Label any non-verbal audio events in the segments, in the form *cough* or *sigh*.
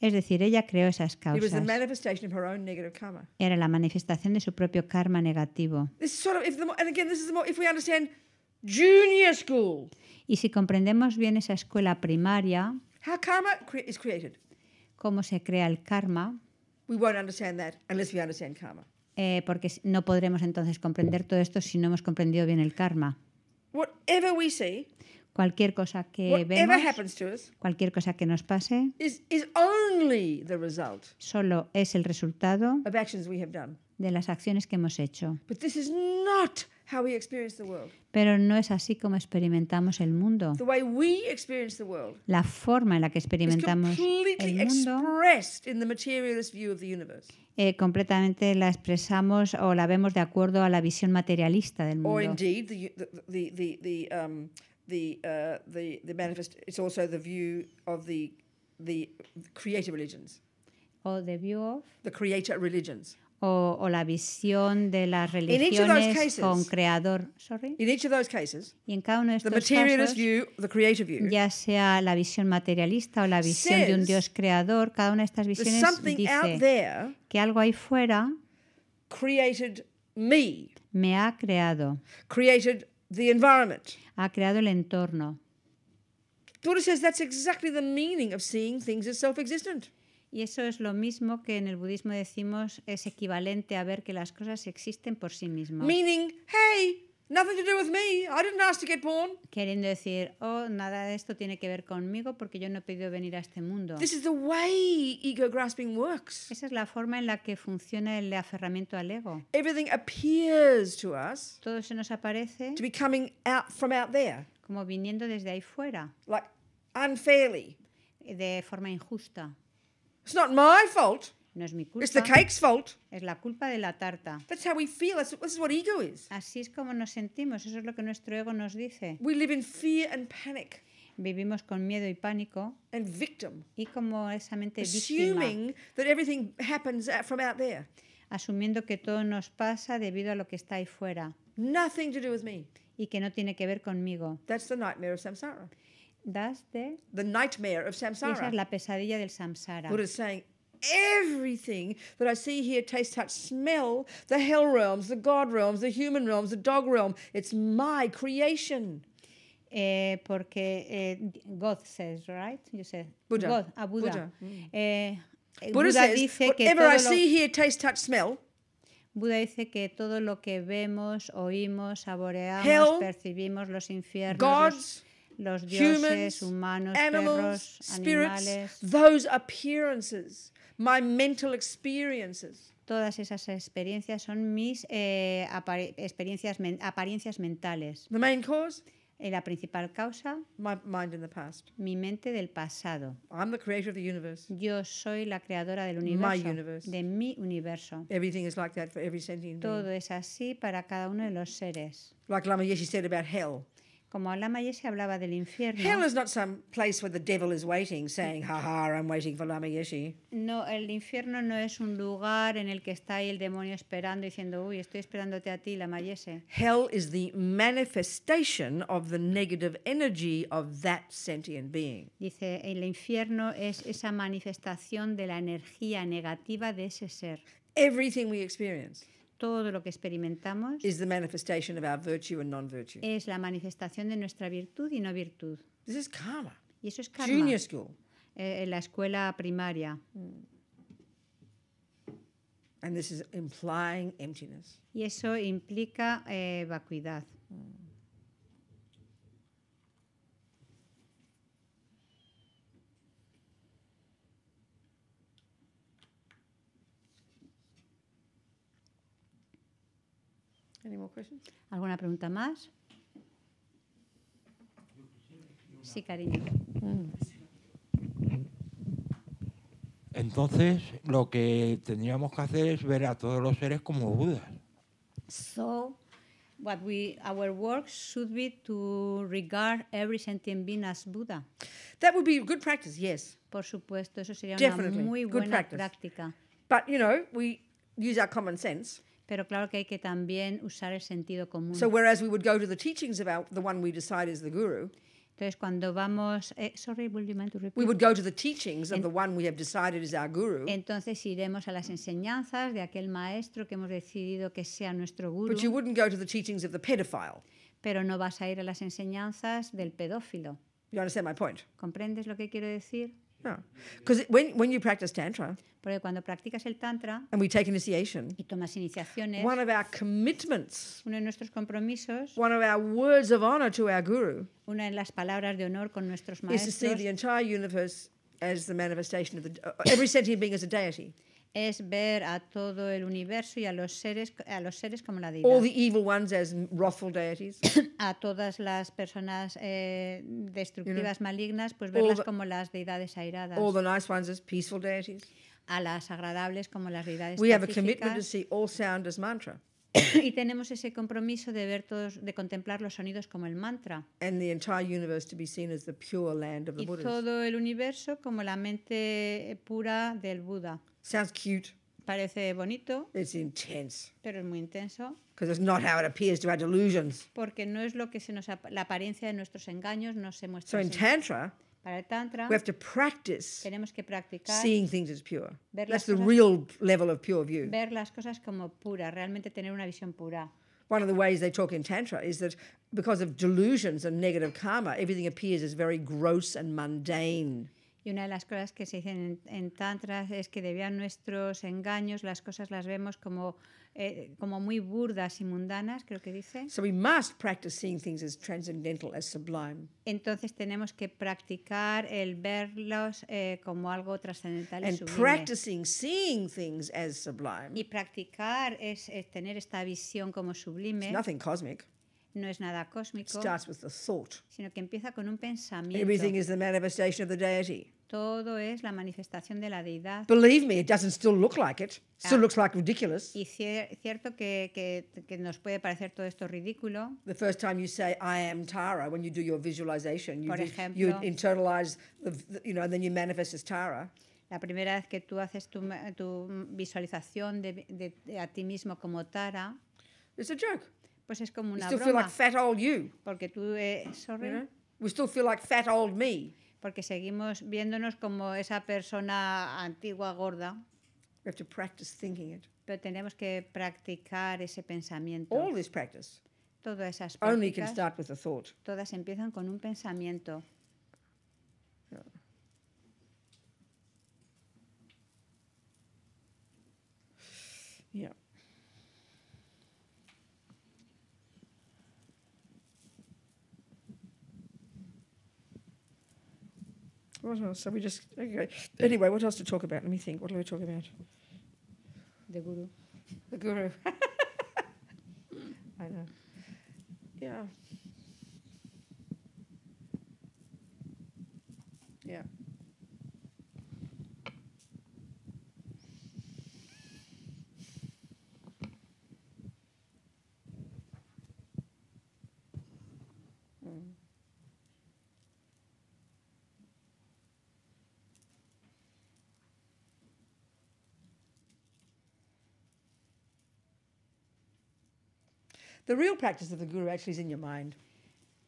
Es decir, ella creó esas causas. Era la manifestación de su propio karma negativo. Y si comprendemos bien esa escuela primaria, cómo se crea el karma, porque no podremos entonces comprender todo esto si no hemos comprendido bien el karma. Whatever we Cualquier cosa que veamos, cualquier cosa que nos pase, solo es el resultado de las acciones que hemos hecho. Pero no es así como experimentamos el mundo. la forma en la que experimentamos el mundo eh, completamente la expresamos o la vemos de acuerdo a la visión materialista del mundo. Um, the uh, the the manifest. It's also the view of the the creator religions. Or the view of the creator religions. O, o la visión de las religiones con creador. Sorry. In each of those cases, y en cada uno the materialist view, the creative view, ya sea la visión materialista o la visión de un Dios creador, cada una de estas visiones dice que algo ahí fuera created me, me ha creado. Created ha creado el entorno. that's exactly the meaning of seeing things as self-existent. Y eso es lo mismo que en el budismo decimos es equivalente a ver que las cosas existen por sí mismas. Meaning, hey, Nothing to do with me. I didn't ask to get born. Queriendo decir, oh, nada de esto tiene que ver conmigo porque yo no he pedido venir a este mundo. This is the way ego grasping works. Esa es la forma en la que funciona el aferramiento al ego. Everything appears to us. Todo se nos aparece. To be coming out from out there. Como viniendo desde ahí fuera. Like unfairly. De forma injusta. It's not my fault. No es mi culpa. Es la culpa de la tarta. Así es como nos sentimos. Eso es lo que nuestro ego nos dice. Vivimos con miedo y pánico. Y como esa mente Assuming víctima. Asumiendo que todo nos pasa debido a lo que está ahí fuera. Y que no tiene que ver conmigo. That's the nightmare of samsara. Esa es la pesadilla del samsara. everything that I see, hear, taste, touch, smell the hell realms, the God realms, the human realms, the dog realm. It's my creation. Eh, porque eh, God says, right? You said Buddha. God, a ah, Buddha. Buddha. Eh, eh, Buddha, Buddha says, dice whatever que I see, hear, taste, touch, smell. Buda dice que todo lo que vemos, oímos, saboreamos, Hell, percibimos, los infiernos, gods, los, los dioses, humans, humanos, animals, perros, animales, spirits, those appearances my mental experiences. Todas esas experiencias son mis eh, experiencias men apariencias mentales. The main cause? Eh, la principal causa, my mind in the past. mi mente del pasado. I'm the creator of the universe. Yo soy la creadora del universo, my universe. de mi universo. Everything is like that for every sentient being. Todo es así para cada uno de los seres. Like Lama Yeshe said about hell. Como Alama Yesi hablaba del infierno. Hell is not some place where the devil is waiting, saying, "Ha ha, I'm waiting for Lama Yesi." No, el infierno no es un lugar en el que está ahí el demonio esperando, diciendo, "Uy, estoy esperándote a ti, Lama Yesi." Hell is the manifestation of the negative energy of that sentient being. Dice, el infierno es esa manifestación de la energía negativa de ese ser. Everything we experience todo lo que experimentamos es la manifestación de nuestra virtud y no virtud. This Y eso es karma. Eh, en la escuela primaria. Y eso implica eh, vacuidad. Mm. Any more questions? ¿Alguna pregunta más? Sí, cariño. Mm. Entonces, lo que tendríamos que hacer es ver a todos los seres como Budas. So, what we our work should be to regard every sentient being as Buddha. That would be good practice, yes. Por supuesto, eso sería una muy buena práctica. But you know, we use our common sense. Pero claro que hay que también usar el sentido común. Entonces cuando vamos, sorry, Entonces iremos a las enseñanzas de aquel maestro que hemos decidido que sea nuestro guru. Pero no vas a ir a las enseñanzas del pedófilo. ¿Comprendes lo que quiero decir? No, because when, when you practice tantra, porque cuando practicas el tantra, and we take initiation, y tomas iniciaciones, one of our commitments, uno de nuestros compromisos, one of our words of honor to our guru, una de las palabras de honor con nuestros maestros, is to see the entire universe as the manifestation of the every sentient being as a deity. es ver a todo el universo y a los seres, a los seres como la deidad. *coughs* a todas las personas eh, destructivas, malignas, pues verlas como las deidades airadas. A las agradables como las deidades We y tenemos ese compromiso de ver todos, de contemplar los sonidos como el mantra. y todo el universo como la mente pura del Buda. Sounds cute. Parece bonito. It's intense. Pero es muy intenso. Because it's not how it appears to our delusions. Porque no es lo que se nos la apariencia de nuestros engaños no se muestra. So in tantra, para el tantra, we have to practice. Tenemos que practicar. Seeing things as pure. Ver That's the real level of pure view. Ver las cosas como pura. realmente tener una visión pura. One of the ways they talk in Tantra is that because of delusions and negative karma, everything appears as very gross and mundane. Y una de las cosas que se dicen en, en tantras es que debían nuestros engaños las cosas las vemos como, eh, como muy burdas y mundanas, creo que dice. Entonces tenemos que practicar el verlos eh, como algo trascendental y sublime. Y practicar es, es tener esta visión como sublime. It's cosmic no es nada cósmico, starts with thought. sino que empieza con un pensamiento. Everything is the manifestation of the deity. Todo es la manifestación de la deidad. Believe me, it doesn't still look like it. Still ah. looks like ridiculous. Y cier cierto que, que, que, nos puede parecer todo esto ridículo. The first time you say I am Tara when you do your visualization, you, ejemplo, you internalize the, you know, and then you manifest as Tara. La primera vez que tú haces tu, tu visualización de, de, de a ti mismo como Tara. It's a joke pues es como una broma. Feel like fat old you. Porque tú, eh, sorry. You We still feel like fat old me. Porque seguimos viéndonos como esa persona antigua gorda. We have to practice thinking it. Pero tenemos que practicar ese pensamiento. All this practice. Todas esas prácticas. Only can start with a thought. Todas empiezan con un pensamiento. Yeah. yeah. So we just okay. Anyway, what else to talk about? Let me think. What are we talk about? The guru. The guru. *laughs* I know. Yeah. Yeah. The real practice of the guru actually is in your mind.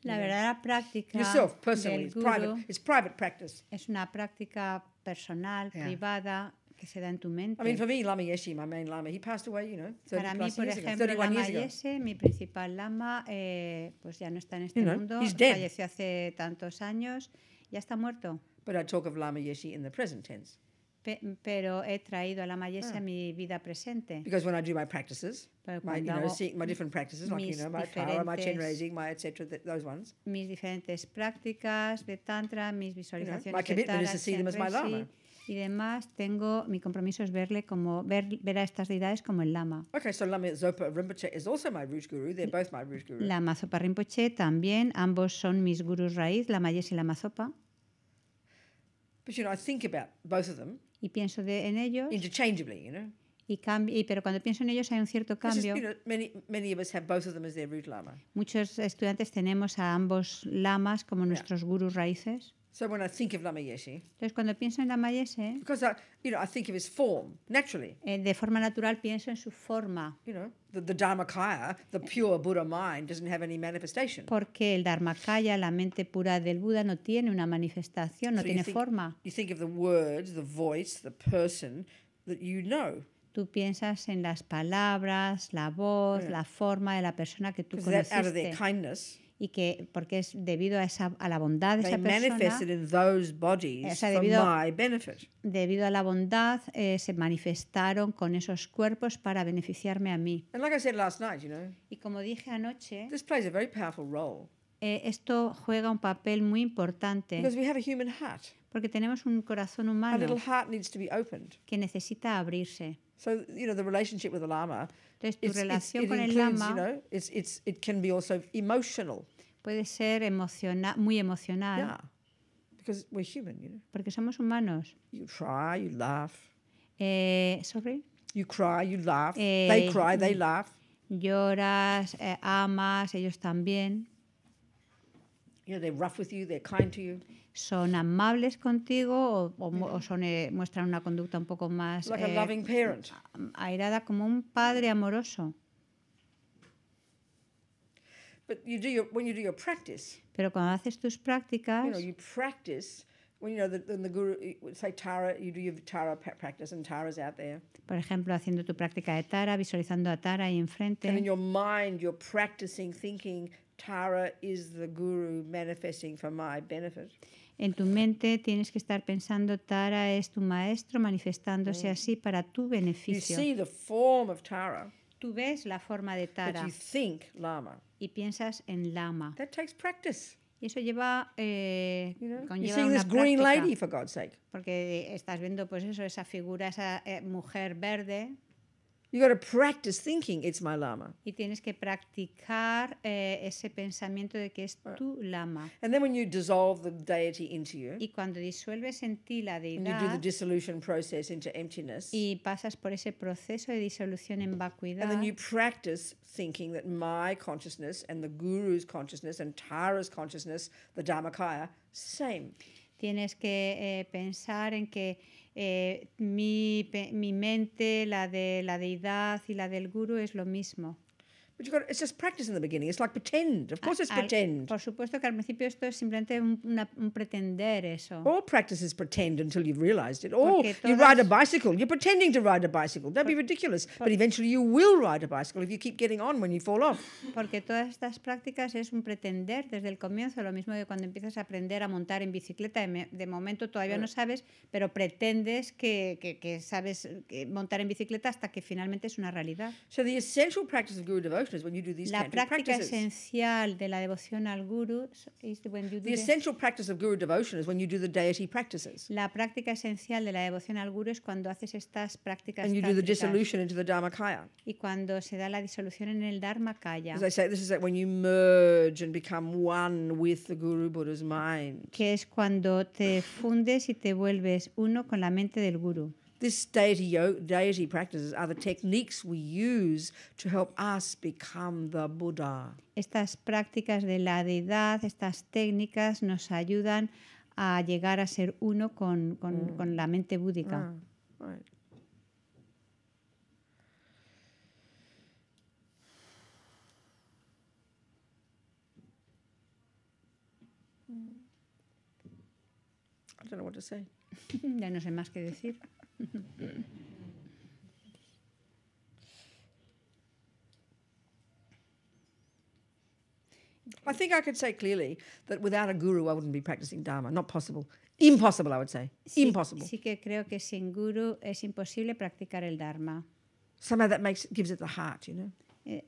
La verdadera práctica Yourself, personally, del guru it's private, it's private practice. es una práctica personal, Yeah. privada, que se da en tu mente. I mean, for me, Lama Yeshe, my main lama, he passed away, you know, 30 Para mí, por years ago, ejemplo, 31 Lama Yeshe, mi principal lama, eh, pues ya no está en este You know, mundo, he's dead. falleció hace tantos años, ya está muerto. But I talk of Lama Yeshe in the present tense. pero he traído a la mayesa ah. mi vida presente. Because when I do my practices, my, you know, see, my different practices, like, you know, my power, my chin raising, my etc., those ones. Mis diferentes prácticas de tantra, mis visualizaciones you know, my de is to see them as my lama. Y demás, tengo, mi compromiso es verle como, ver, ver a estas deidades como el lama. Okay, so Lama Zopa Rinpoche is also my root Guru. They're both my root Guru. Lama Zopa Rinpoche también, ambos son mis gurus raíz, la Yes y Lama Zopa. But you know, I think about both of them y pienso en ellos. Y, pero cuando pienso en ellos hay un cierto cambio. Muchos estudiantes tenemos a ambos lamas como nuestros gurús raíces. So when I think of Lamayeshi, entonces cuando pienso en Lamayese, because I, you know, I think of his form naturally. eh, de forma natural pienso en su forma, You know, the, the Dharmakaya, the pure Buddha mind, doesn't have any manifestation. porque el Dharmakaya, la mente pura del Buda, no tiene una manifestación, no So you tiene forma. You think of the words, the voice, the person that you know. Tú piensas en las palabras, la voz, la forma de la persona que tú out of conociste y que porque es debido a esa a la bondad de esa persona debido, a la bondad eh, se manifestaron con esos cuerpos para beneficiarme a mí y como dije anoche eh, esto juega un papel muy importante porque tenemos un corazón humano que necesita abrirse So you know the relationship with the lama. Entonces tu relación con el lama, you it can be also emotional. Puede ser muy emocional. because we're human, you Porque somos humanos. You cry, you laugh. Eh, sorry. they eh, cry, they laugh. Lloras, eh, amas, ellos también. You know, they're rough with you, they're kind to you. Son amables contigo o, o, yeah. o mm-hmm. son, eh, muestran una conducta un poco más like eh, a loving parent. airada como un padre amoroso. But you do your, when you do your practice, Pero cuando haces tus prácticas, you know, you practice when you know the, the guru say Tara, you do your Tara practice and Tara's out there. Por ejemplo, haciendo tu práctica de Tara, visualizando a Tara ahí enfrente. And in your mind, you're practicing thinking Tara is the guru manifesting for my benefit. En tu mente tienes que estar pensando Tara es tu maestro manifestándose mm. así para tu beneficio. You see the form of Tara. Tú ves la forma de Tara. But you think Lama. Y piensas en Lama. That takes practice. Y eso lleva eh, you know? conlleva You're una this green Lady, for God's sake. Porque estás viendo pues eso esa figura esa eh, mujer verde You got to practice thinking it's my lama. Y tienes que practicar eh, ese pensamiento de que es tu lama. And then when you dissolve the deity into you. Y cuando disuelves en ti la deidad. And you do the dissolution process into emptiness. Y pasas por ese proceso de disolución en vacuidad. And then you practice thinking that my consciousness and the guru's consciousness and Tara's consciousness, the Dharmakaya, same. Tienes que eh, pensar en que eh, mi, mi, mente, la de la deidad y la del guru es lo mismo. But it's just practice in the beginning. It's like pretend. Of course, it's pretend. Por supuesto que al principio esto es simplemente un, pretender eso. All practice is pretend until you've realized it. Oh, Or you ride a bicycle. You're pretending to ride a bicycle. That'd por, be ridiculous. Por, but eventually you will ride a bicycle if you keep getting on when you fall off. Porque todas estas prácticas es un pretender desde el comienzo. Lo mismo que cuando empiezas a aprender a montar en bicicleta. De momento todavía no sabes, pero pretendes que, que, que sabes montar en bicicleta hasta que finalmente es una realidad. So the essential practice of guru devotion la práctica esencial de la devoción al guru es cuando La práctica esencial de la devoción al guru es cuando haces estas prácticas and you do the dissolution into the dharmakaya. Y cuando se da la disolución en el dharmakaya. As I say, this is like when you merge and become one with the guru Buddha's mind. Que es cuando te fundes y te vuelves uno con la mente del guru. This deity, deity practices are the techniques we use to help us become the Buddha. Estas prácticas de la deidad, estas técnicas nos ayudan a llegar a ser uno con, con, mm. con la mente búdica. Ah, right. Mm. I don't know what to say. *laughs* ya no sé más qué decir. *laughs* I think I could say clearly that without a guru I wouldn't be practicing Dharma. Not possible. Impossible, I would say. Impossible. Sí que creo que sin guru es imposible practicar el Dharma. Somehow that makes gives it the heart, you know. Eh,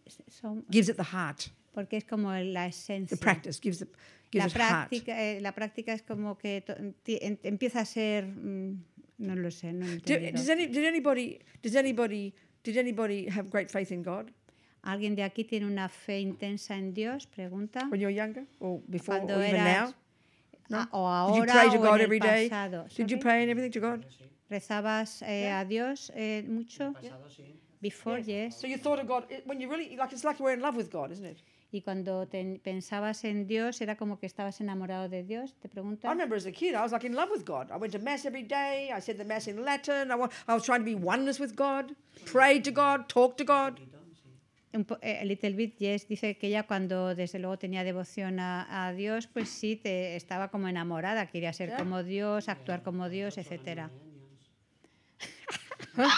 Gives it the heart. porque es como la esencia. The practice gives it gives La it heart. práctica, eh, la práctica es como que to- empieza a ser mm, no lo sé, no does, any, did anybody does anybody did anybody have great faith in God? ¿Alguien de aquí tiene una fe intensa en Dios? Pregunta. When you're younger or before Cuando or even eras, now? No? O ahora did you pray to God every day? pasado. Did you pray and everything to God? ¿Rezabas eh, yeah. a Dios eh, mucho? Pasado, sí. Before, yes. yes. So you thought of God when you really like it's like we're in love with God, isn't it? y cuando pensabas en Dios era como que estabas enamorado de Dios, te pregunto. I remember as a kid I was like in love with God. I went to mass every day, I said the mass in Latin, I, I was trying to be oneness with God, pray to God, talk to God. A eh, little Bit Yes dice que ella cuando desde luego tenía devoción a, a Dios, pues sí, te, estaba como enamorada, quería ser como Dios, actuar como Dios, etc. What?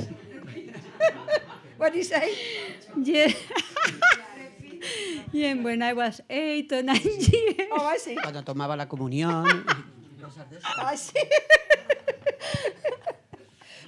*laughs* What did you say? *laughs* *laughs* Y en When I was eight or nine years. Cuando tomaba la comunión. Cosas *laughs* de *laughs*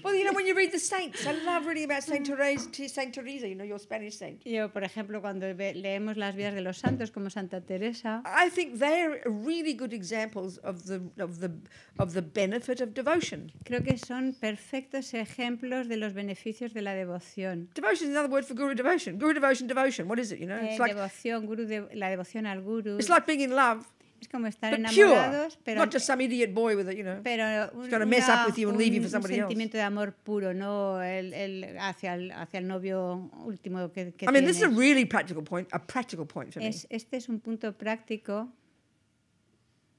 Well, you know, when you read the saints, I love reading about Saint Teresa, Saint Teresa, you know, your Spanish saint. Yo, por ejemplo, cuando leemos las vidas de los santos como Santa Teresa. I think they're really good examples of the of the of the benefit of devotion. Creo que son perfectos ejemplos de los beneficios de la devoción. Devotion is another word for guru devotion. Guru devotion, devotion. What is it? You know, eh, it's like devoción, guru de, la devoción al guru. It's like being in love. Es como estar but enamorados, pure. pero not just some idiot boy with a, you know. Pero un, una, mess up with you and leave you for somebody sentimiento else. de amor puro, no el, el hacia el hacia el novio último que, que I mean, this is a really practical point, a practical point for es, me. este es un punto práctico.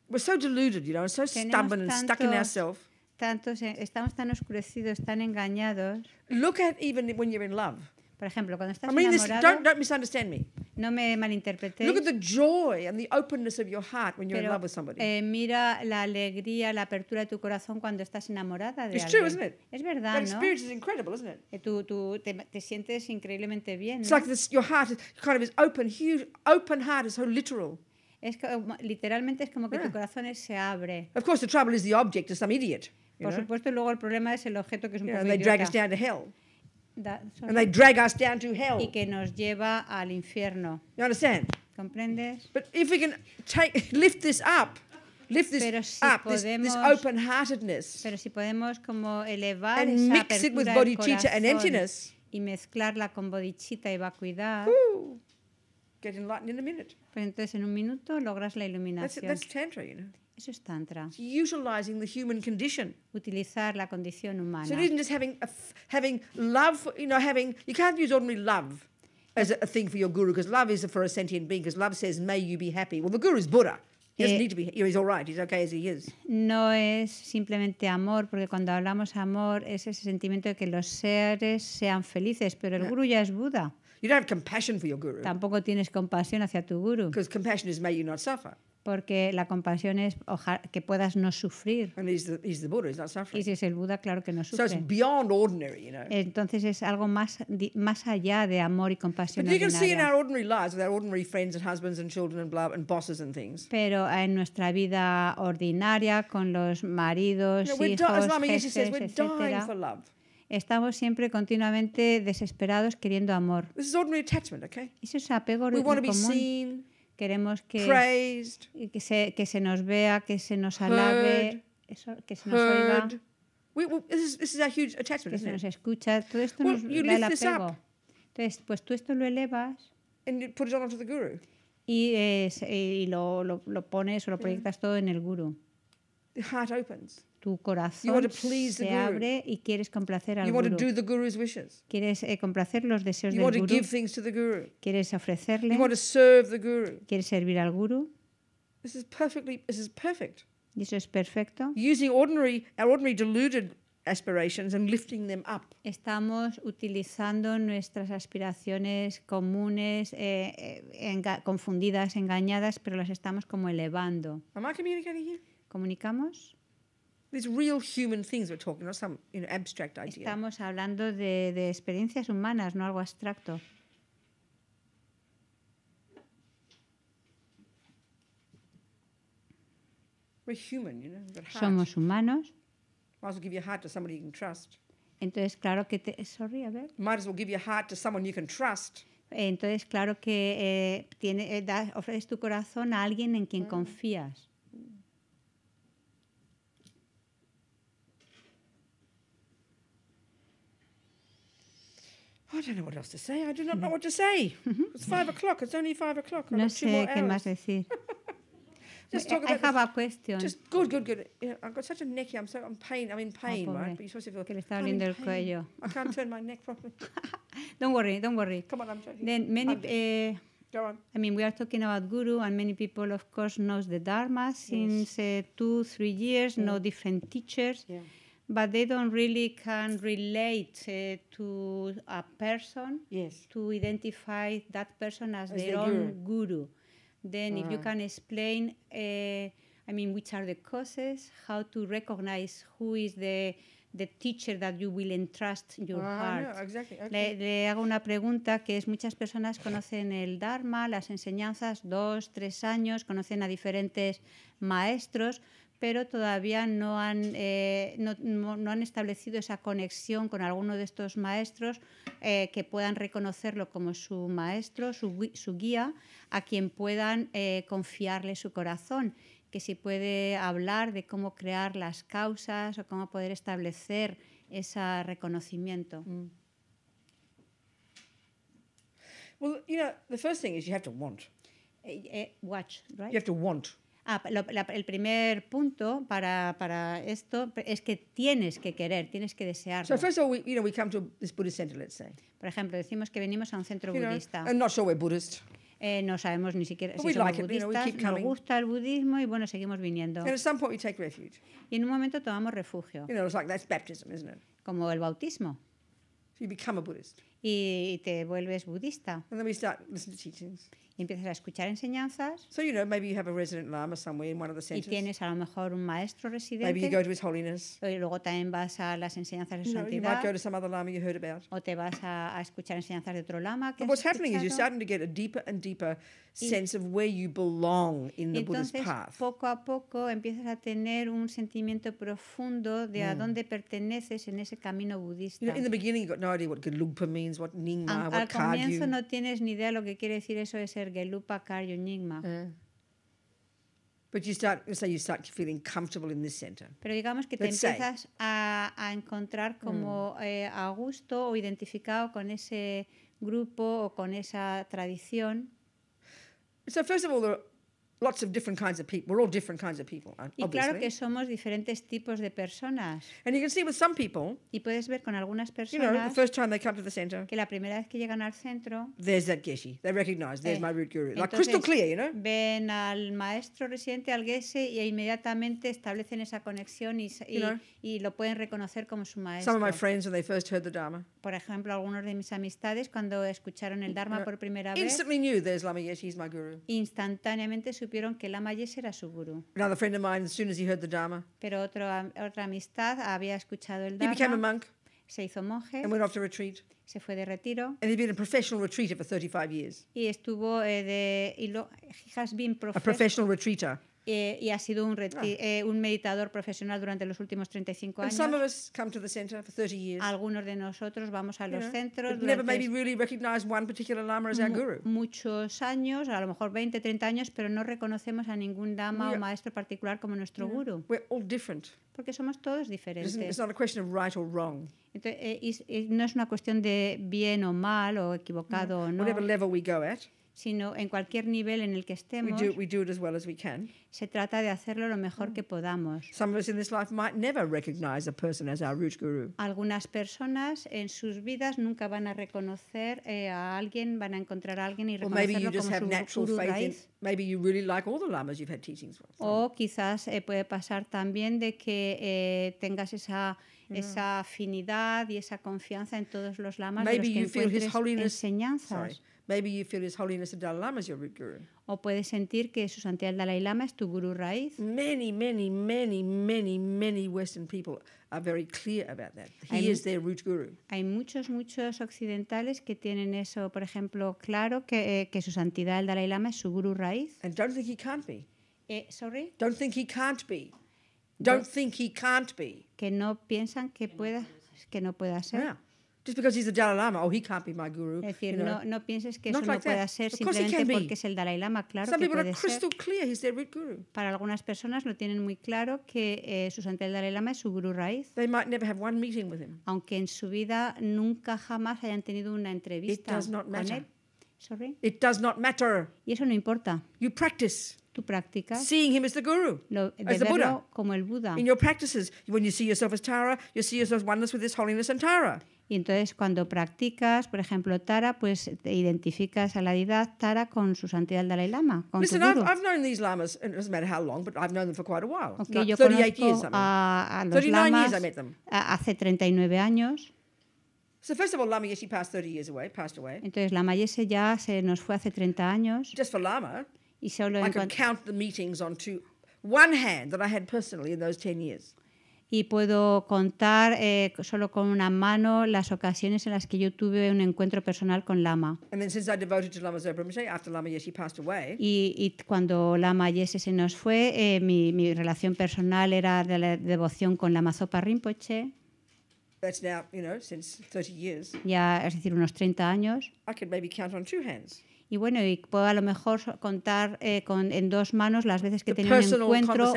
We're so deluded, you know, so stubborn and stuck in ourselves. Tantos, e, estamos tan oscurecidos, tan engañados. Look at even when you're in love. Por ejemplo, cuando estás I mean, this, don't, don't misunderstand me. No me malinterpretes. Look at the joy and the openness of your heart when you're pero, in love with somebody. Eh, mira la alegría, la apertura de tu corazón cuando estás enamorada de It's alguien. True, isn't it? Es verdad, That experience is incredible, isn't it? Eh, tú, tú te, te sientes increíblemente bien. ¿no? It's like this, your heart is kind of is open, huge, open heart is so literal. Es que, um, literalmente es como que yeah. tu ah. corazón se abre. Of course, the trouble is the object is some idiot. Por know? supuesto, luego el problema es el objeto que es un yeah, poco idiota. They drag us down to hell and they drag us down to hell. Y que nos lleva al infierno. You understand? ¿Comprendes? But if we can take, lift this up, lift this pero si up, podemos, this, this open-heartedness, pero si podemos como elevar and esa mix it with bodhicitta and emptiness, y mezclarla con bodhicitta y vacuidad, get enlightened in a minute. Pero entonces en un minuto logras la iluminación. That's, that's tantra, you know. Eso es tantra. utilizing the human condition. Utilizar la condición humana. So it isn't just having a f- having love, you know, having you can't use ordinary love as a, a thing for your guru because love is for a sentient being because love says may you be happy. Well, the guru is Buddha. He doesn't eh, need to be, he's all right, he's okay as he is. No es simplemente amor, porque cuando hablamos amor es ese sentimiento de que los seres sean felices, pero el no. guru ya es Buda. You don't have compassion for your guru. Tampoco tienes compasión hacia tu guru. Because compassion is may you not suffer. porque la compasión es que puedas no sufrir. Y si es el Buda, claro que no sufre. Entonces es algo más, más allá de amor y compasión. Pero en nuestra vida ordinaria, con los maridos, estamos siempre continuamente desesperados queriendo amor. Eso es apego we Queremos que, praised, que, se, que se nos vea, que se nos alabe, eso, que se nos oiga. que se nos escucha. Todo esto nos da el apego. Entonces, pues tú esto lo elevas. the guru. Y, eh, y lo, lo, lo, pones o lo proyectas todo en el guru. The heart opens. Tu corazón se abre y quieres complacer al you want guru. To do the guru's wishes. Quieres eh, complacer los deseos you del want guru. To give things to the guru. Quieres ofrecerle. You want to serve the guru. Quieres servir al guru. This is perfectly, this is perfect. Y eso es perfecto. Using ordinary, our ordinary deluded aspirations and lifting them up. Estamos utilizando nuestras aspiraciones comunes, eh, eh enga confundidas, engañadas, pero las estamos como elevando. Am I communicating here? comunicamos. Real human things we're talking, not some, you know, abstract idea. Estamos hablando de, de experiencias humanas, no algo abstracto. We're human, you know, we've got Somos humanos. Might as well give your heart to somebody you can trust. Entonces, claro que te, sorry, a ver. Might as well give your heart to someone you can trust. Entonces, claro que eh, tiene, eh, da, ofreces tu corazón a alguien en quien mm. confías. I don't know what else to say. I do not know mm-hmm. what to say. Mm-hmm. It's five o'clock. It's only five o'clock. I no sé qué más decir. *laughs* just talk about I have a question. Just good, good, good. Yeah, I've got such a neck here. I'm so I'm pain. I'm in ah, pain, oh, right? But you're supposed to feel. Que está doliendo el cuello. I can't turn my neck properly. *laughs* don't worry, don't worry. Come on, I'm joking. Then many. Uh, Go on. I mean, we are talking about guru, and many people, of course, knows the Dharma since yes. uh, two, three years. Yeah. No mm. different teachers. Yeah. but they don't really can relate uh, to a person yes. to identify that person as, their own guru. guru. Then, uh if you can explain, uh, I mean, which are the causes, how to recognize who is the the teacher that you will entrust your ah, heart. No, le, hago una pregunta que es muchas personas conocen el Dharma, las enseñanzas, dos, tres años, conocen a diferentes maestros, pero todavía no han, eh, no, han establecido esa conexión con alguno de estos maestros eh, que puedan reconocerlo como su maestro, su, guía, a quien puedan eh, confiarle su corazón, que si puede hablar de cómo crear las causas o cómo poder establecer ese reconocimiento. Mm. Well, you know, the first thing is you have to want. watch, right? You have to want. Ah, el primer punto para, esto es que tienes que querer, tienes que desearlo. Por ejemplo, decimos que venimos a un centro budista. Eh, no sabemos ni siquiera si somos budistas, nos gusta el budismo y bueno, seguimos viniendo. Y en un momento tomamos refugio. Como el bautismo. Y, te vuelves budista. Y empiezas a escuchar enseñanzas. So, you know, maybe you have a resident lama somewhere in one of the centers. Y tienes a lo mejor un maestro residente. Maybe you go to His Holiness. Y luego también vas a las enseñanzas de su no, santidad. You might go to some other lama you heard about. O te vas a, a escuchar enseñanzas de otro lama que But what's happening is you're starting to get a deeper and deeper y, sense of where you belong in the entonces, Buddha's path. poco a poco empiezas a tener un sentimiento profundo de mm. a dónde perteneces en ese camino budista. You know, in the beginning you got no idea what Gelugpa means, what Nyingma, what Kagyu. Al comienzo no tienes ni idea lo que quiere decir eso de ser Gellupa Cardionic eh. But you start, let's say you start feeling comfortable in this center. Pero digamos que te empiezas a, a, encontrar como mm. eh, a gusto o identificado con ese grupo o con esa tradición. So first of all, lots of different kinds of people. We're all different kinds of people. Uh, y claro que somos diferentes tipos de personas. And you can see with some people. Y puedes ver con algunas personas. You know, the first time they come to the center. Que la primera vez que llegan al centro. There's that Geshe. They recognize. There's eh, my root guru. Entonces, like crystal clear, you know. Ven al maestro residente, al Geshe, y inmediatamente establecen esa conexión y, y, you know, y lo pueden reconocer como su maestro. Some of my friends when they first heard the Dharma. Por ejemplo, algunos de mis amistades cuando escucharon el Dharma you know, por primera vez. Instantly knew there's Lama Geshe, he's my guru. Instantáneamente supieron pero otra amistad había escuchado el Dharma, se hizo monje, se fue de retiro been a professional for 35 years. y estuvo eh, de... professional eh, y ha sido ah. eh, un, meditador profesional durante los últimos 35 años. Algunos de nosotros vamos a los centros muchos años, a lo mejor 20, 30 años, pero no reconocemos a ningún dama o maestro particular como nuestro guru. Porque somos todos diferentes. no es una cuestión de bien o mal o equivocado o no sino en cualquier nivel en el que estemos. se trata de hacerlo lo mejor mm. que podamos. Algunas personas en sus vidas nunca van a reconocer eh, a alguien, van a encontrar a alguien y reconocerlo como su gurú O quizás eh, puede pasar también de que eh, tengas mm. esa afinidad y esa confianza en todos los lamas de los que encuentres enseñanzas. Maybe you feel His Holiness the Dalai Lama is your guru. O puedes sentir que Su Santidad el Dalai Lama es tu Guru. raíz. Many, many, many, many, many Western people are very clear about that. He is their root guru. Hay muchos, muchos occidentales que tienen eso, por ejemplo, claro que, eh, que Su Santidad el Dalai Lama es su Guru raíz. And don't think he can't be. Eh, sorry. Don't think he can't be. Don't think he can't be. Que no piensan que pueda, que no pueda ser. Just because he's the Dalai Lama, oh, he can't be my guru. Es decir, you know? no, no pienses que Not eso like no pueda ser simplemente porque es el Dalai Lama, claro Some que puede ser. Clear he's their guru. Para algunas personas no tienen muy claro que eh, su Santel el Dalai Lama es su guru raíz. They might never have one meeting with him. Aunque en su vida nunca jamás hayan tenido una entrevista It does not con él. Sorry. It does not matter. Y eso no importa. You practice. Tú practicas. Seeing him as the guru, lo, de as the Buddha. como el Buda. In your practices, when you see yourself as Tara, you see yourself as oneness with His Holiness and Tara. Y entonces cuando practicas, por ejemplo, Tara, pues te identificas a la deidad Tara con su santidad el Dalai Lama. Con Listen, I've, known these lamas, it doesn't matter how long, but I've known them for quite a while. Okay, yo 38 years, I mean. a, a, los lamas years I met them. hace 39 años. So first of all, Lama Yeshe passed 30 years away, passed away. Entonces Lama Yeshe ya se nos fue hace 30 años. Just for Lama. Y I could count the meetings on two, one hand that I had personally in those 10 years y puedo contar eh, solo con una mano las ocasiones en las que yo tuve un encuentro personal con Lama. Y, cuando Lama Yeshe se nos fue, eh, mi, mi, relación personal era de la devoción con Lama Zopa Rinpoche. Ya, es decir, unos 30 años. Y bueno, y puedo a lo mejor contar eh, con, en dos manos las veces que he tenido un encuentro,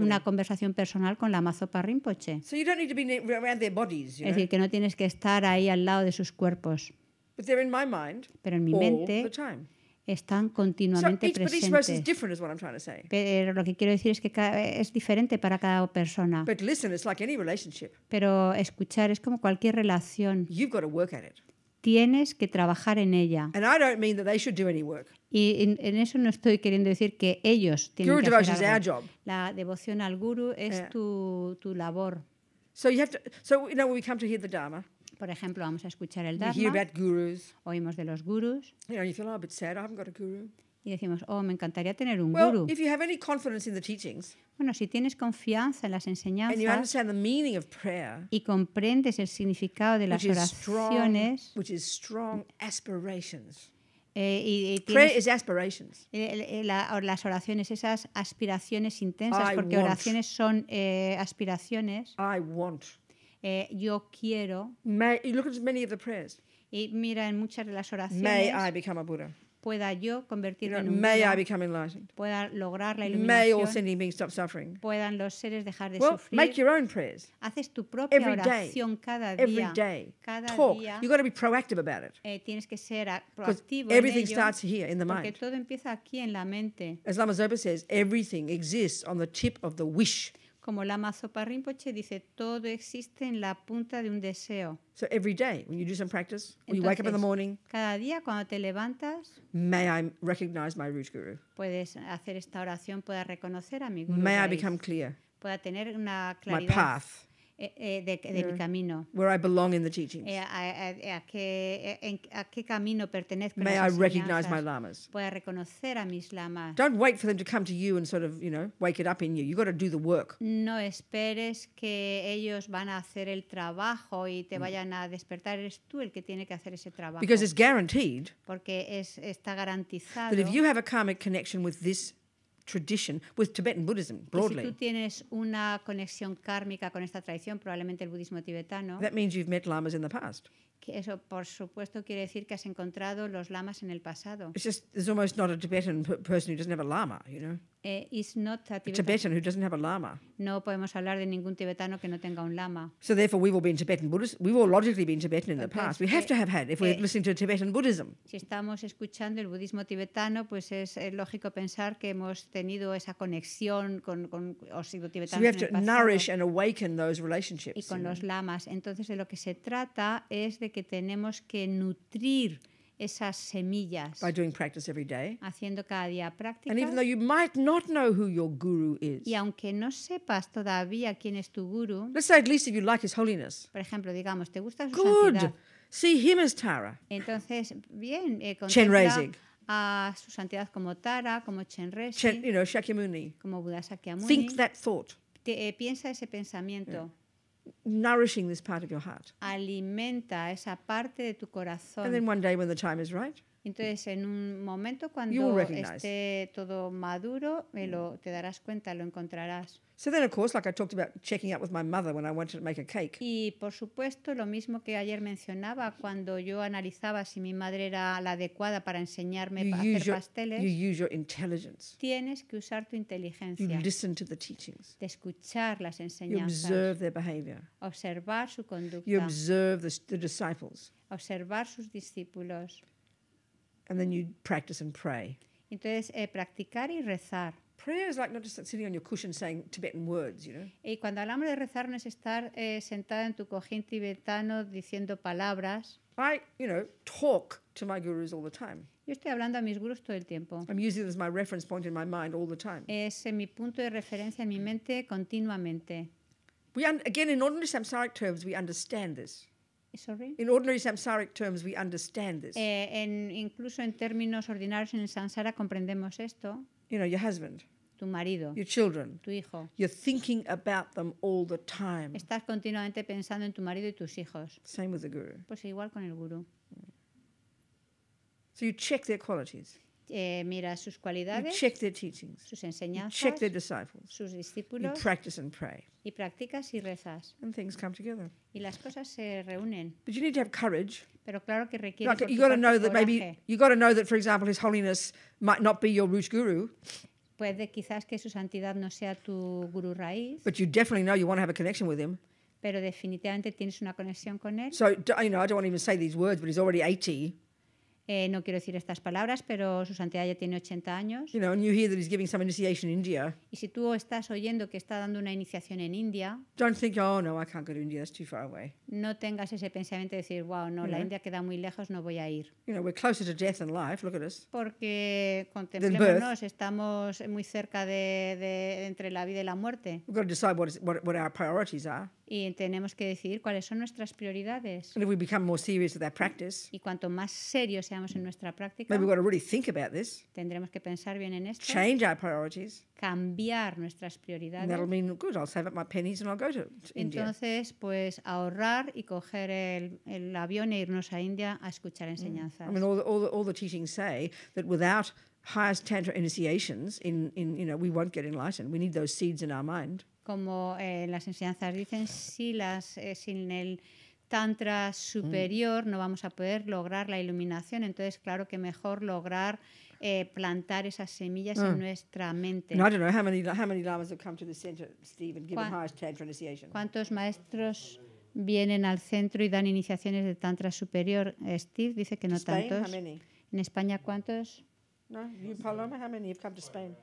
una conversación personal con la Mazopa Rinpoche. es decir, que no tienes que estar ahí al lado de sus cuerpos. Pero en mi mente están continuamente presentes. Pero lo que quiero decir es que es diferente para cada persona. Pero escuchar es como cualquier relación. You've got to work at tienes que trabajar en ella. And I don't mean that they should do any work. Y en, en, eso no estoy queriendo decir que ellos tienen guru que hacer algo. Our job. La devoción al guru es yeah. tu, tu labor. So you have to, so you know, we come to hear the Dharma, por ejemplo, vamos a escuchar el Dharma. We hear about gurus. Oímos de los gurus. You know, you feel, oh, a bit sad, I haven't got a guru y decimos, oh, me encantaría tener un bueno, si tienes confianza en las enseñanzas y comprendes el significado de las oraciones, strong aspirations. las oraciones, esas aspiraciones intensas, porque oraciones son eh, aspiraciones. Eh, yo quiero. Y mira en muchas de las oraciones. May I become a Buddha pueda yo convertirlo en un may I become pueda lograr la iluminación may all suffering. puedan los seres dejar de sufrir haces tu propia oración cada día You've got to be proactive about it. Eh, tienes que ser proactivo everything starts here in the mind. porque todo empieza aquí en la mente as Lama says everything exists on the tip of the wish como Lama Sopa Rinpoche dice, todo existe en la punta de un deseo. So every day when you do some practice, when you wake up in the morning, cada día cuando te levantas, may I recognize my root guru. Puedes hacer esta oración, pueda reconocer a mi guru. May I become clear. Pueda tener una claridad. My path. Eh, eh, de, de mi camino. Where I belong in the teachings. Eh, a, a, a, qué, en, a qué camino pertenezco. May I recognize my lamas. Pueda reconocer a mis lamas. Don't wait for them to come to you and sort of, you know, wake it up in you. You've got to do the work. No esperes que ellos van a hacer el trabajo y te mm. vayan a despertar. Eres tú el que tiene que hacer ese trabajo. Because it's guaranteed. Porque es, está garantizado. That if you have a karmic connection with this tradition with Tibetan Buddhism broadly. Si tú tienes una conexión kármica con esta tradición, probablemente el budismo tibetano. That means you've met lamas in the past. Eso, por supuesto, quiere decir que has encontrado los lamas en el pasado. It's just there's almost not a Tibetan person who doesn't have a lama, you know. Eh, it's not a Tibetan. A Tibetan who doesn't have a lama. No podemos hablar de ningún tibetano que no tenga un lama. So therefore, we've all been Tibetan Buddhists. We've all logically been Tibetan in the past. We have eh, to have had if we're eh, listening to Tibetan Buddhism. Si estamos escuchando el budismo tibetano, pues es, lógico pensar que hemos tenido esa conexión con, con o sido tibetanos. So we have to nourish and awaken those relationships. Y con los lamas. Entonces, de lo que se trata es de que que tenemos que nutrir esas semillas by doing practice every day. haciendo cada día práctica. And even though you might not know who your guru is. Y aunque no sepas todavía quién es tu guru. Let's say at least if you like his holiness. Por ejemplo, digamos, te gusta su Good. santidad. See him as Tara. Entonces, bien, eh, contempla a su santidad como Tara, como Chenrezig, Chen, you know, como Buda Shakyamuni. Think that thought. Te, eh, piensa ese pensamiento. Yeah. nourishing this part of your heart. Alimenta esa parte de tu corazón. And then one day when the time is right. Entonces, en un momento cuando esté todo maduro, lo, te darás cuenta, lo encontrarás. Y por supuesto, lo mismo que ayer mencionaba cuando yo analizaba si mi madre era la adecuada para enseñarme a hacer pasteles. Tienes que usar tu inteligencia. De escuchar las enseñanzas. Observar su conducta. Observar sus discípulos. And then you practice and pray. Entonces, eh, practicar y rezar. Prayer is like not just sitting on your cushion saying Tibetan words, you know. Y cuando hablamos de rezar no es estar eh, sentada en tu cojín tibetano diciendo palabras. I, you know, talk to my gurus all the time. Yo estoy hablando a mis gurús todo el tiempo. I'm using it as my reference point in my mind all the time. Es eh, mi punto de referencia en mi mente continuamente. We un- again, in ordinary samsaric terms, we understand this. Sorry. In ordinary samsaric terms, we understand this. Eh, en, incluso en términos ordinarios en el samsara comprendemos esto. You know, your husband. Tu marido. Your children. Tu hijo. You're thinking about them all the time. Estás continuamente pensando en tu marido y tus hijos. Same with the guru. Pues igual con el guru. So you check their qualities. eh, mira sus cualidades, you check their teachings, sus enseñanzas, you check their disciples, sus discípulos, you practice and pray. y practicas y rezas. And things come together. Y las cosas se reúnen. But you need to have courage. Pero claro que requiere like, you got to know that maybe you got to know that for example his holiness might not be your root guru. Puede quizás que su santidad no sea tu guru raíz. But you definitely know you want to have a connection with him. Pero definitivamente tienes una conexión con él. So you know, I don't want to even say these words, but he's already 80. Eh, no quiero decir estas palabras, pero su santidad ya tiene 80 años. You know, giving some initiation in India. Y si tú estás oyendo que está dando una iniciación en India, don't think, oh no, I can't go to India, es too far away no tengas ese pensamiento de decir, wow, no, la India queda muy lejos, no voy a ir. Porque contemplémonos, estamos muy cerca de, entre la vida y la muerte. Y tenemos que decidir cuáles son nuestras prioridades. y cuanto más serios seamos en nuestra práctica, Tendremos que pensar bien en esto. Change our priorities cambiar nuestras prioridades. That'll mean, good, I'll save up my pennies and I'll go to India. Entonces, pues ahorrar y coger el, el avión e irnos a India a escuchar mm. enseñanzas. Mm. I mean, all the, all, the, all the teachings say that without highest tantra initiations, in, in, you know, we won't get enlightened. We need those seeds in our mind. Como eh, las enseñanzas dicen, si las, eh, sin el tantra mm. superior mm. no vamos a poder lograr la iluminación. Entonces, claro que mejor lograr eh, plantar esas semillas en mm. nuestra mente. ¿Cuántos maestros vienen al centro y dan iniciaciones de Tantra superior? Eh, Steve dice que no tantos. ¿En España cuántos? No, ¿Y Paloma, ¿Cuántos han venido a España? Spain?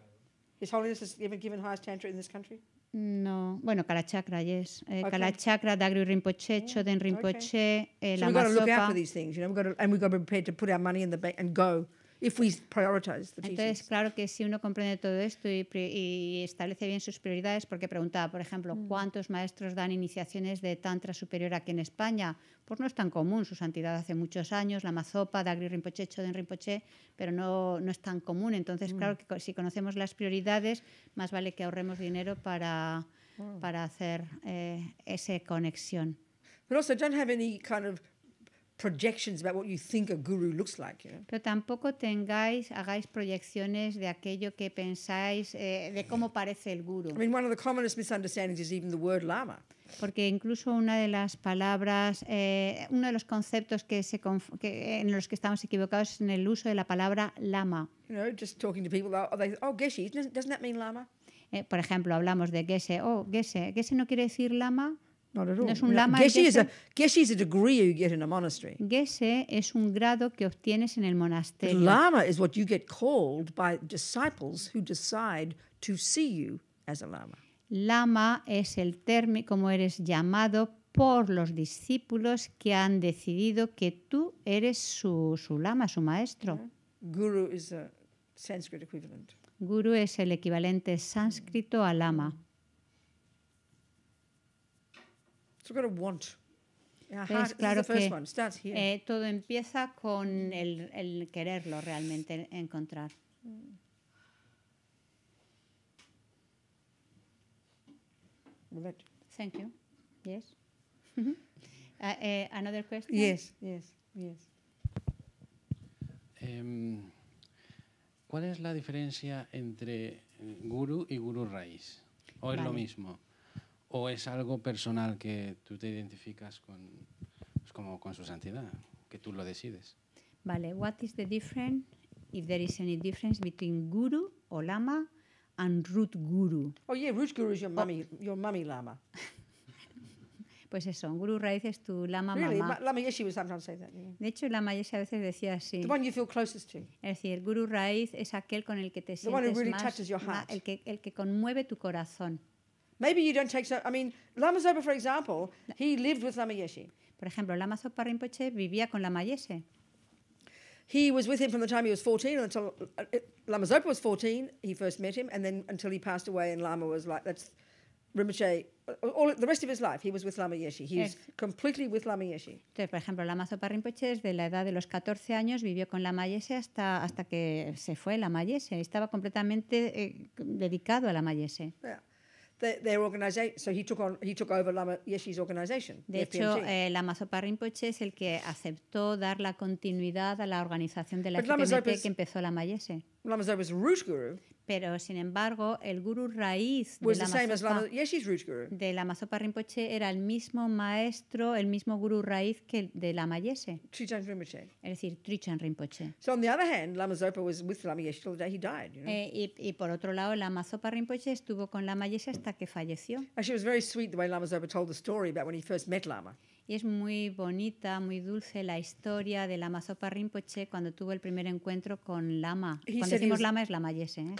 His Holiness has even given highest tantra in this country? No, bueno, Kalachakra, yes. Eh, Kalachakra, Dagri mm, Rinpoche, yeah. Rinpoche, okay. eh, la Masopa. So we've got to look out for these things, you know, we've got to, and we've got to be prepared to put our money in the bank and go if Entonces, claro que si uno comprende todo esto y, establece bien sus prioridades, porque preguntaba, por ejemplo, mm. ¿cuántos maestros dan iniciaciones de Tantra superior aquí en España? Pues no es tan común, su santidad hace muchos años, la mazopa Dagri Agri Rinpoche, Choden Rinpoche, pero no, no es tan común. Entonces, mm. claro que si conocemos las prioridades, más vale que ahorremos dinero para, para hacer eh, esa conexión. But don't have any kind of what you think a guru looks like. Pero tampoco tengáis, hagáis proyecciones de aquello que pensáis eh, de cómo parece el guru. one of the misunderstandings is even the word lama. Porque incluso una de las palabras, eh, uno de los conceptos que se que, en los que estamos equivocados es en el uso de la palabra lama. por ejemplo, hablamos de Geshe, oh, Geshe, Geshe no quiere decir lama. Not at all. No es un lama. Geshe, is a, geshe is a degree you get in a monastery. Geshe es un grado que obtienes en el monasterio. Lama is what you get called by disciples who decide to see you as a lama. Lama es el término como eres llamado por los discípulos que han decidido que tú eres su, su lama, su maestro. Mm-hmm. Guru is a Sanskrit equivalent. Guru es el equivalente sánscrito a lama. Mm-hmm. So we've got to want. es claro que one. Eh, todo empieza con el, el quererlo realmente encontrar. Mm. Thank you. Yes. *laughs* Uh, eh, another question? Yes, yes, yes. Um, ¿Cuál es la diferencia entre guru y guru raíz? ¿O es lo mismo? o es algo personal que tú te identificas con, pues, como con su santidad, que tú lo decides. Vale, what is the difference, if there is any difference between guru o lama and root guru? Oh yeah, root guru is your oh. mummy, your lama. *laughs* Pues eso, guru raíz es tu lama mamá. De hecho, Lama Yeshe a veces decía así. Es decir, guru raíz es aquel con el que te sientes más, el que conmueve tu corazón. Maybe you don't take so. I mean, Lama Zopa, for example, he lived with Lama Yeshe. Por ejemplo, Lama Zopa Rinpoche vivía con Lama Yeshe. He was with him from the time he was 14 until uh, Lama Zopa was 14. He first met him, and then until he passed away, and Lama was like, "That's Rinpoche." Uh, all, the rest of his life, he was with Lama Yeshe. He was completely with Lama Yeshe. Entonces, por ejemplo, Lama Zopa Rinpoche desde la edad de los 14 años vivió con Lama Yeshe hasta, hasta que se fue Lama Yeshe. Estaba completamente eh, dedicado a Lama Yeshe. De hecho, eh, Lama es el que aceptó dar la continuidad a la organización de la que empezó Lama Yeshe. Lama Zopa was root guru. Pero, sin embargo, el guru raíz de Lama, Sopa, yeah, de Lama Sopa Rinpoche era el mismo maestro, el mismo guru raíz que de Lama Yese. Trichan Rinpoche. Es decir, Trichan Rinpoche. So on the other hand, Lama Zopa was with Lama Yese till the day he died. You know? eh, y, y, por otro lado, Lama Sopa Rinpoche estuvo con Lama Yese hasta que falleció. Actually, it was very sweet the way Lama Zopa told the story about when he first met Lama. Y es muy bonita, muy dulce la historia de la Mazopa Rinpoche cuando tuvo el primer encuentro con Lama. cuando decimos Lama es Lama Yese. ¿eh?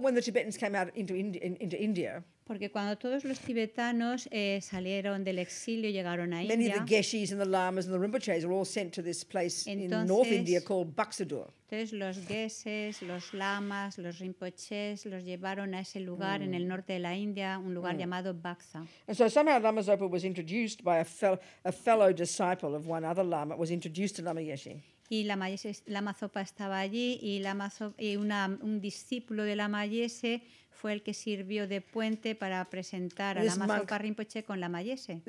when the Tibetans came out India, porque cuando todos los tibetanos eh, salieron del exilio, llegaron a India. Of the Geshes the Lamas the Rinpoches were all sent to this place entonces, in North India called Buxadur. Entonces los Geshes, los Lamas, los Rinpoches los llevaron a ese lugar mm. en el mm. norte de la India, un lugar mm. llamado Baksa. And so somehow Lama Zopa was introduced by a, fel a fellow disciple of one other Lama, was introduced to Lama Yeshe. y la, Mayese, la Zopa estaba allí y, la Mazopa, y una, un discípulo de la Mayese fue el que sirvió de puente para presentar a Lama Zopa Rinpoche con Lama Yeshe.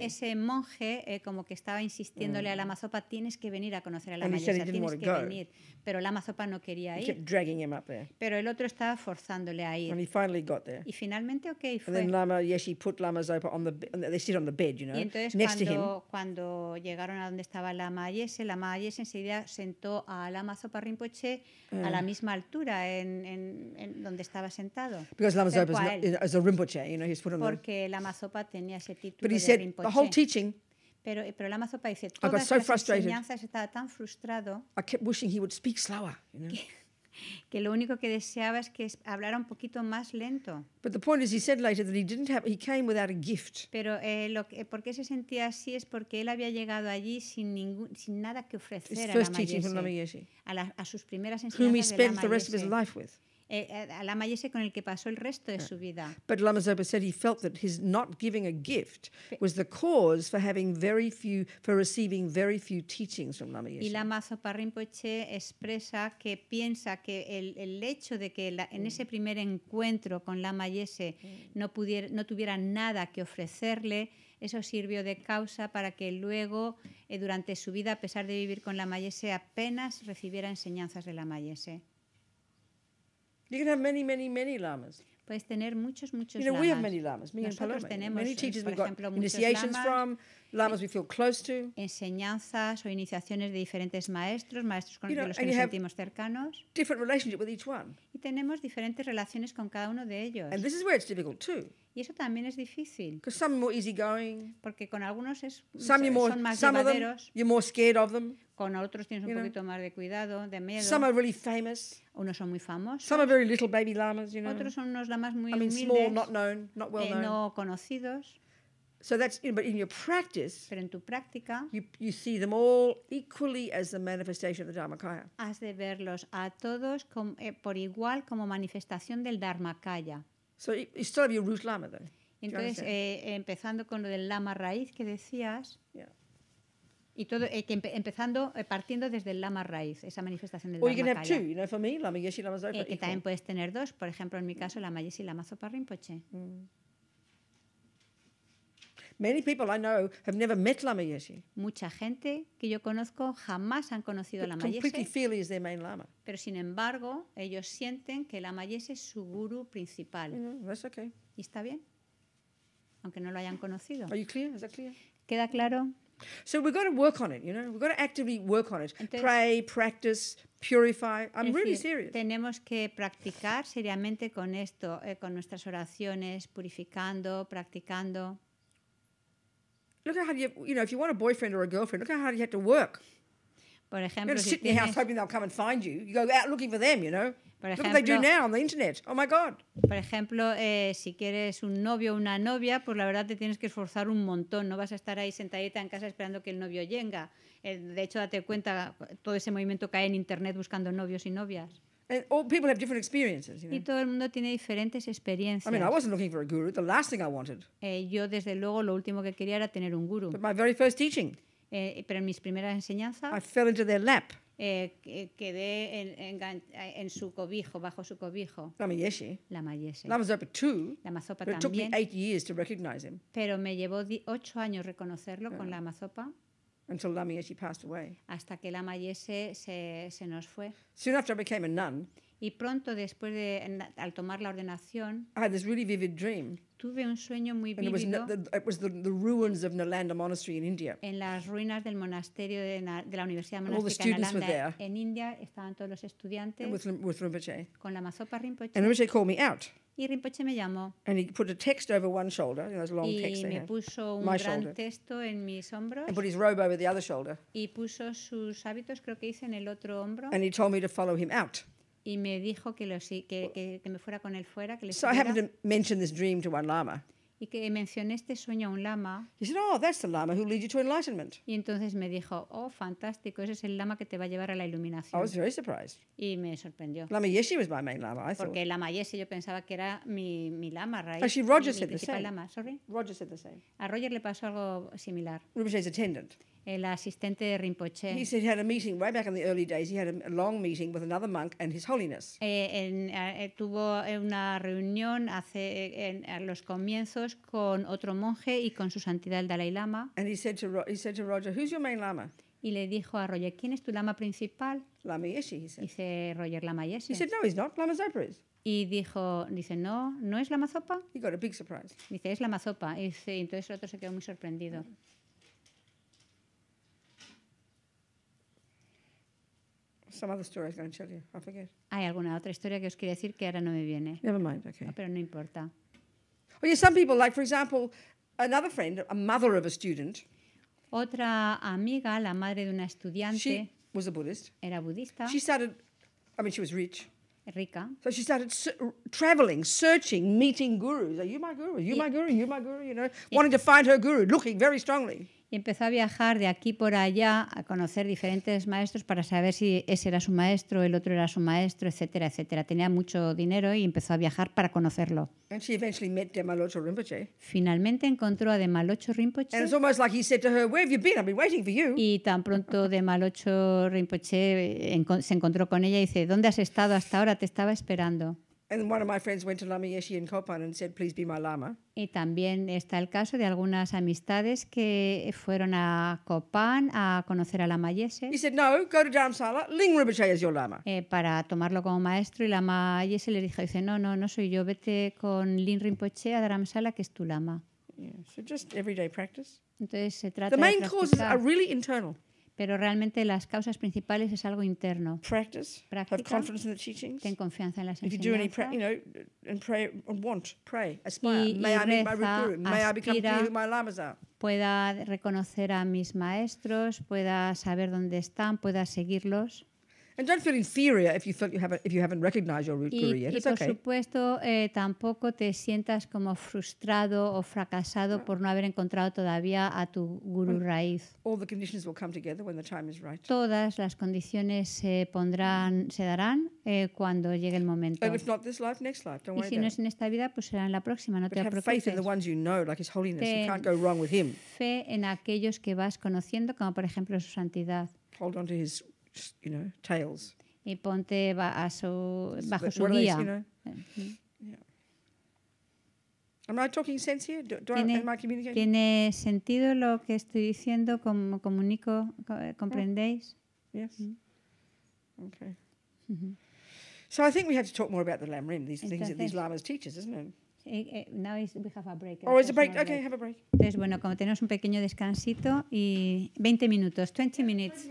Ese monje eh, como que estaba insistiéndole a mm. Lama Zopa, tienes que venir a conocer a Lama Yeshe, tienes que venir. Pero Lama Zopa no quería ir. Pero el otro estaba forzándole a ir. Y finalmente, ok, fue. y entonces, cuando, llegaron a donde estaba Lama Yeshe, Lama Yeshe enseguida sentó a Lama Zopa Rinpoche a la mm misma altura en, en, en donde estaba sentado. Because Lama is, a Rinpoche, you know, he's put on Porque Lama Zopa tenía ese título But he de said, Rinpoche. The whole teaching, pero, pero Lama Zopa dice, todas so las enseñanzas estaba tan frustrado I kept wishing he would speak slower, you know que lo único que deseaba es que hablara un poquito más lento. But the point is, he said later that he didn't have, he came without a gift. Pero eh, lo que, eh, por qué se sentía así es porque él había llegado allí sin ningún, sin nada que ofrecer a la Mayese, a, la, a sus primeras enseñanzas de la Mayese, the rest of his life with. Eh, eh, a la mayese con el que pasó el resto de eh, su vida. But Lama said he felt that his not giving a gift was the cause for having very few, Y Lama Rinpoche expresa que piensa que el, hecho de que en ese mm. primer encuentro con la mayese mm. no, pudiera, no tuviera nada que ofrecerle, eso sirvió de causa para que luego, durante su vida, a pesar de vivir con la Mayese, apenas recibiera enseñanzas de la Mayese. You can have many, many, many lamas. Puedes tener muchos, muchos you know, lamas. We have many lamas, me Nosotros and Paloma. tenemos, many pues, teachers por ejemplo, got initiations lamas, from, lamas we feel close to. Enseñanzas o iniciaciones de diferentes maestros, maestros con you know, los que nos sentimos cercanos. Different relationship with each one. Y tenemos diferentes relaciones con cada uno de ellos. And this is where it's difficult too. Y eso también es difícil. Some more easy going, porque con algunos es, some more, son más some llevaderos. Them, you're more scared of them. Con otros tienes un poquito know? más de cuidado, de miedo. Some are really famous. Unos son muy famosos. Some are very little baby lamas. you know? Otros son unos lamas muy I mean, humildes. Small, not known, not well eh, known. No conocidos. So that's in, but in your practice, pero en tu práctica, you, you see them all equally as the manifestation of the Dharmakaya. Has de verlos a todos com, eh, por igual como manifestación del Dharmakaya. So you, you still have your root lama though. Entonces, eh, empezando con lo del lama raíz que decías. Yeah. Y todo, eh, empezando, eh, partiendo desde el Lama Raíz, esa manifestación del Lama Lama eh, también puedes tener dos, por ejemplo, en mi caso, Lama Yeshi, Lama Zopa Rinpoche. Mm. Many people I know have never met Lama Yeshe. Mucha gente que yo conozco jamás han conocido a Lama Yeshe. Pero sin embargo, ellos sienten que Lama Yeshe es su guru principal. Mm, y está bien, aunque no lo hayan conocido. claro ¿Queda claro? So we've got to work on it, you know, we've got to actively work on it. Entonces, Pray, practice, purify. I'm really decir, serious. Tenemos que practicar seriamente con esto, eh, con nuestras oraciones, purificando, practicando. Look at how you, you know, if you want a boyfriend or a girlfriend, look at how hard you have to work. Por ejemplo, si sitting in your house hoping they'll come and find you. You go out looking for them, you know. Por ejemplo, Look what they do now on the internet. Oh my God. Por ejemplo, eh, si quieres un novio o una novia, pues la verdad te tienes que esforzar un montón. No vas a estar ahí sentadita en casa esperando que el novio llegue. Eh, de hecho, date cuenta, todo ese movimiento cae en internet buscando novios y novias. And all people have different experiences, you know? Y todo el mundo tiene diferentes experiencias. I mean, I wasn't looking for a guru. The last thing I wanted. Eh, yo desde luego lo último que quería era tener un guru. But my very first teaching. Eh, pero en mis primeras enseñanzas eh, quedé en, su cobijo, bajo su cobijo, Lama la took me eight pero me llevó ocho años reconocerlo con la mazopa Lama hasta que la Mayese se, nos fue. Y pronto después de, al tomar la ordenación, I had this really vivid tuve un sueño muy vívido. En las ruinas del monasterio de, la Universidad de Nalanda en India estaban todos los estudiantes me Y Rinpoche me llamó. And he put a text over one shoulder, y me puso un gran texto en mis hombros. Y puso sus hábitos, creo que hice, en el otro hombro. And me to follow him out y me dijo que, lo, que, que, que me fuera con él fuera. Que le so I happened to mention this dream to one lama. Y que mencioné este sueño a un lama. He said, oh, that's the lama who leads you to enlightenment. Y entonces me dijo, oh, fantástico, ese es el lama que te va a llevar a la iluminación. I was very surprised. Y me sorprendió. Lama Yeshe was my main lama, I thought. Porque lama Yeshe yo pensaba que era mi, mi lama right Actually, oh, Roger mi, said mi the same. Lama. Sorry? Roger said the same. A Roger le pasó algo similar. Rinpoche's attendant el asistente de Rinpoche. He said he had a meeting right back in the early days. He had a long meeting with another monk and His Holiness. Eh, en, eh, tuvo una reunión hace eh, en, a los comienzos con otro monje y con su santidad el Dalai Lama. And he said to Ro he said to Roger, "Who's your main lama?" Y le dijo a Roger, ¿quién es tu lama principal? Lama Yeshe, he said. Dice Roger Lama Yeshe. He said, "No, he's not. Lama Zopa is." Y dijo, dice, no, no es Lama Zopa. He got a big surprise. Dice, es Lama Zopa. Y dice, entonces el otro se quedó muy sorprendido. Mm -hmm. Some other story I was going to tell you. I forget. Hay alguna otra historia que os quiero decir que ahora no me viene. Never mind. Okay. No, pero no importa. Oh yeah, some people, like for example, another friend, a mother of a student. Otra amiga, la madre de una estudiante. She was a Buddhist. Era budista. She started. I mean, she was rich. Rica. So she started traveling, searching, meeting gurus. Are you my guru? Are you y my guru? Are you my guru? You know, wanting to find her guru, looking very strongly. y empezó a viajar de aquí por allá a conocer diferentes maestros para saber si ese era su maestro, el otro era su maestro, etcétera, etcétera. Tenía mucho dinero y empezó a viajar para conocerlo. Finalmente encontró a Demalocho Rinpoche. Y tan pronto Demalocho Rinpoche eh, se encontró con ella y dice, "¿Dónde has estado hasta ahora? Te estaba esperando." Y también está el caso de algunas amistades que fueron a Copán a conocer a Lama Yeshe. He para tomarlo como maestro y Lama Yeshe le dijo, dice, "No, no, no soy yo. Vete con Ling Rinpoche a Dharamsala, que es tu lama." Entonces se trata de practicar. are really pero realmente las causas principales es algo interno. Practice, Ten confianza en las enseñanzas. you Y, I Pueda reconocer a mis maestros, pueda saber dónde están, pueda seguirlos. And don't feel inferior if you feel you haven't if you haven't recognized your root y, career. It's y por okay. supuesto eh, tampoco te sientas como frustrado o fracasado por no haber encontrado todavía a tu guru raíz. All the conditions will come together when the time is right. Todas las condiciones se pondrán se darán eh, cuando llegue el momento. And if not this life, next life. Don't worry y si no es en esta vida, pues será en la próxima. No But te preocupes. Faith in the ones you know, like His holiness. Ten you can't go wrong with Him. Fe en aquellos que vas conociendo, como por ejemplo su santidad. Hold on to His you know, tails. Y ponte a su, bajo su guía. You know? yeah. Mm. Am I talking sense here? Do, do ¿Tiene, I, am I communicating? ¿Tiene sentido lo que estoy diciendo? ¿Cómo comunico? Eh, ¿Comprendéis? Oh. Yes. Mm -hmm. Okay. So I think we have to talk more about the Lamrim, these Entonces, things that these lamas teaches, isn't it? Eh, eh, now we have a break. Oh, it's a break. Okay, have a break. Entonces, bueno, como tenemos un pequeño descansito y 20 minutos, 20 minutes.